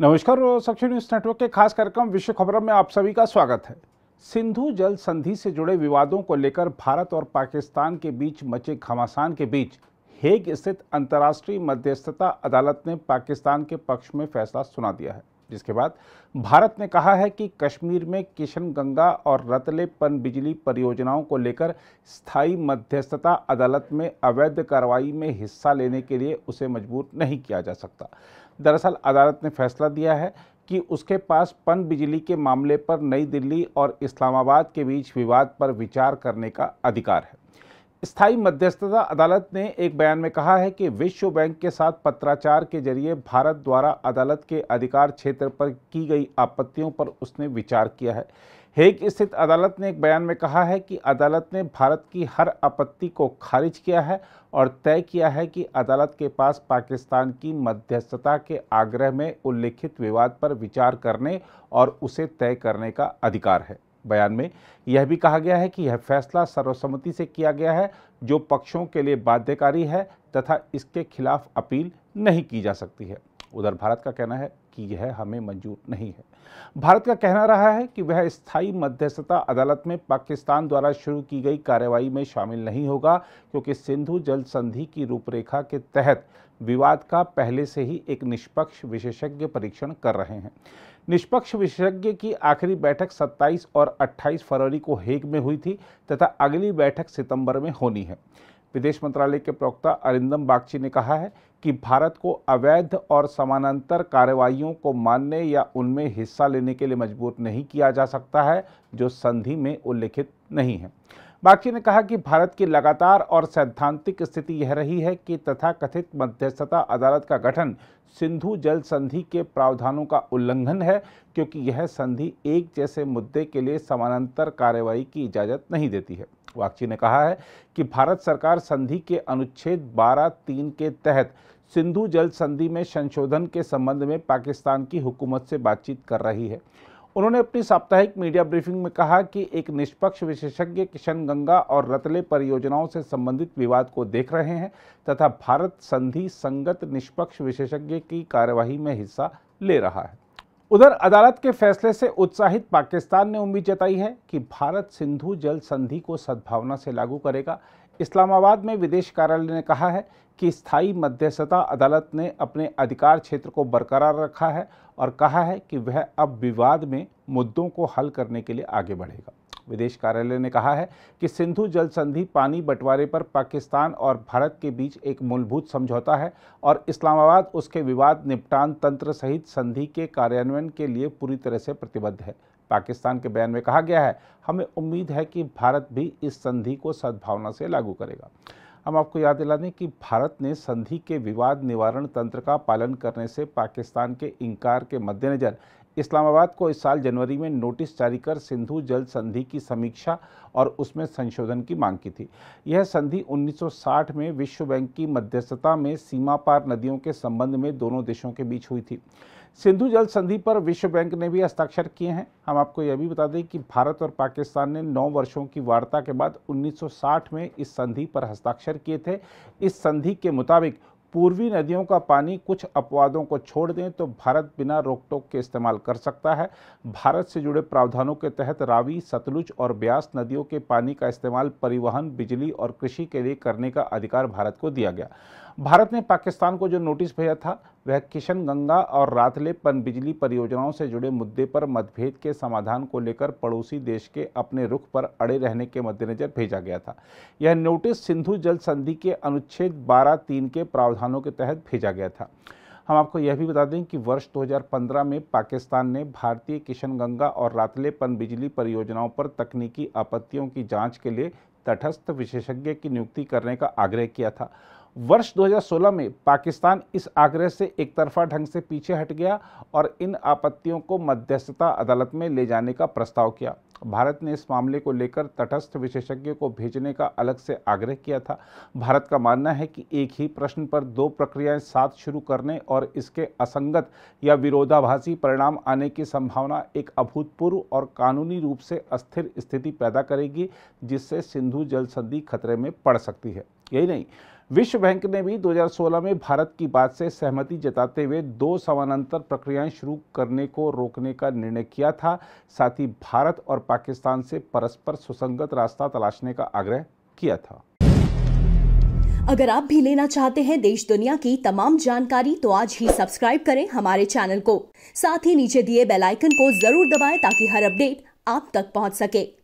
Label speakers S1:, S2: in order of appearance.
S1: नमस्कार सक्षम news network के खास कार्यक्रम विश्व खबरों में आप सभी का स्वागत है सिंधु जल संधि से जुड़े विवादों को लेकर भारत और पाकिस्तान के बीच मचे घमासान के बीच हेग स्थित अंतर्राष्ट्रीय मध्यस्थता अदालत ने पाकिस्तान के पक्ष में फैसला सुना दिया है जिसके बाद भारत ने कहा है कि कश्मीर में किशन गंगा और रतले पन बिजली परियोजनाओं को लेकर स्थायी मध्यस्थता अदालत में अवैध कार्रवाई में हिस्सा लेने के लिए उसे मजबूर नहीं किया जा सकता दरअसल अदालत ने फैसला दिया है कि उसके पास पन बिजली के मामले पर नई दिल्ली और इस्लामाबाद के बीच विवाद पर विचार करने का अधिकार है स्थायी मध्यस्थता अदालत ने एक बयान में कहा है कि विश्व बैंक के साथ पत्राचार के जरिए भारत द्वारा अदालत के अधिकार क्षेत्र पर की गई आपत्तियों पर उसने विचार किया है हेग स्थित अदालत ने एक बयान में कहा है कि अदालत ने भारत की हर आपत्ति को खारिज किया है और तय किया है कि अदालत के पास पाकिस्तान की मध्यस्थता के आग्रह में उल्लिखित विवाद पर विचार करने और उसे तय करने का अधिकार है बयान में यह भी कहा गया है कि यह फैसला सर्वसम्मति से किया गया है जो पक्षों के लिए बाध्यकारी है तथा इसके खिलाफ अपील नहीं की जा सकती है उधर भारत का कहना है कि यह हमें मंजूर नहीं है भारत का कहना रहा है कि वह स्थायी मध्यस्थता अदालत में पाकिस्तान द्वारा शुरू की गई कार्रवाई में शामिल नहीं होगा क्योंकि सिंधु जल संधि की रूपरेखा के तहत विवाद का पहले से ही एक निष्पक्ष विशेषज्ञ परीक्षण कर रहे हैं निष्पक्ष विशेषज्ञ की आखिरी बैठक 27 और 28 फरवरी को हेग में हुई थी तथा अगली बैठक सितंबर में होनी है विदेश मंत्रालय के प्रवक्ता अरिंदम बागची ने कहा है कि भारत को अवैध और समानांतर कार्रवाइयों को मानने या उनमें हिस्सा लेने के लिए मजबूर नहीं किया जा सकता है जो संधि में उल्लिखित नहीं है बागची ने कहा कि भारत की लगातार और सैद्धांतिक स्थिति यह रही है कि तथाकथित मध्यस्थता अदालत का गठन सिंधु जल संधि के प्रावधानों का उल्लंघन है क्योंकि यह संधि एक जैसे मुद्दे के लिए समानांतर कार्रवाई की इजाज़त नहीं देती है वाक्ची ने कहा है कि भारत सरकार संधि के अनुच्छेद बारह तीन के तहत सिंधु जल संधि में संशोधन के संबंध में पाकिस्तान की हुकूमत से बातचीत कर रही है उन्होंने अपनी साप्ताहिक मीडिया ब्रीफिंग में कहा कि एक निष्पक्ष विशेषज्ञ किशन गंगा और रतले परियोजनाओं से संबंधित विवाद को देख रहे हैं तथा भारत संधि संगत निष्पक्ष विशेषज्ञ की कार्यवाही में हिस्सा ले रहा है उधर अदालत के फैसले से उत्साहित पाकिस्तान ने उम्मीद जताई है कि भारत सिंधु जल संधि को सद्भावना से लागू करेगा इस्लामाबाद में विदेश कार्यालय ने कहा है कि स्थायी मध्यस्थता अदालत ने अपने अधिकार क्षेत्र को बरकरार रखा है और कहा है कि वह अब विवाद में मुद्दों को हल करने के लिए आगे बढ़ेगा विदेश कार्यालय ने कहा है कि सिंधु जल संधि पानी बंटवारे पर पाकिस्तान और भारत के बीच एक मूलभूत समझौता है और इस्लामाबाद उसके विवाद निपटान तंत्र सहित संधि के कार्यान्वयन के लिए पूरी तरह से प्रतिबद्ध है पाकिस्तान के बयान में कहा गया है हमें उम्मीद है कि भारत भी इस संधि को सद्भावना से लागू करेगा हम आपको याद दिला दें कि भारत ने संधि के विवाद निवारण तंत्र का पालन करने से पाकिस्तान के इनकार के मद्देनज़र इस्लामाबाद को इस साल जनवरी में नोटिस जारी कर सिंधु जल संधि की समीक्षा और उसमें संशोधन की मांग की थी यह संधि 1960 में विश्व बैंक की मध्यस्थता में सीमा पार नदियों के संबंध में दोनों देशों के बीच हुई थी सिंधु जल संधि पर विश्व बैंक ने भी हस्ताक्षर किए हैं हम आपको यह भी बता दें कि भारत और पाकिस्तान ने 9 वर्षों की वार्ता के बाद 1960 में इस संधि पर हस्ताक्षर किए थे इस संधि के मुताबिक पूर्वी नदियों का पानी कुछ अपवादों को छोड़ दें तो भारत बिना रोक टोक के इस्तेमाल कर सकता है भारत से जुड़े प्रावधानों के तहत रावी सतलुज और ब्यास नदियों के पानी का इस्तेमाल परिवहन बिजली और कृषि के लिए करने का अधिकार भारत को दिया गया भारत ने पाकिस्तान को जो नोटिस भेजा था वह किशन गंगा और रातले पन बिजली परियोजनाओं से जुड़े मुद्दे पर मतभेद के समाधान को लेकर पड़ोसी देश के अपने रुख पर अड़े रहने के मद्देनजर भेजा गया था यह नोटिस सिंधु जल संधि के अनुच्छेद बारह तीन के प्रावधानों के तहत भेजा गया था हम आपको यह भी बता दें कि वर्ष 2015 में पाकिस्तान ने भारतीय किशनगंगा और रातले पन बिजली परियोजनाओं पर तकनीकी आपत्तियों की जांच के लिए तटस्थ विशेषज्ञ की नियुक्ति करने का आग्रह किया था वर्ष 2016 में पाकिस्तान इस आग्रह से एक तरफा ढंग से पीछे हट गया और इन आपत्तियों को मध्यस्थता अदालत में ले जाने का प्रस्ताव किया भारत ने इस मामले को लेकर तटस्थ विशेषज्ञ को भेजने का अलग से आग्रह किया था भारत का मानना है कि एक ही प्रश्न पर दो प्रक्रियाएं साथ शुरू करने और इसके असंगत या विरोधाभासी परिणाम आने की संभावना एक अभूतपूर्व और कानूनी रूप से अस्थिर स्थिति पैदा करेगी जिससे सिंधु जल संधि खतरे में पड़ सकती है यही नहीं विश्व बैंक ने भी 2016 में भारत की बात से सहमति जताते हुए दो समानांतर प्रक्रियाएं शुरू करने को रोकने का निर्णय किया था साथ ही भारत और पाकिस्तान से परस्पर सुसंगत रास्ता तलाशने का आग्रह किया था अगर आप भी लेना चाहते हैं देश दुनिया की तमाम जानकारी तो आज ही सब्सक्राइब करें हमारे चैनल को साथ ही नीचे दिए बेलाइकन को जरूर दबाए ताकि हर अपडेट आप तक पहुँच सके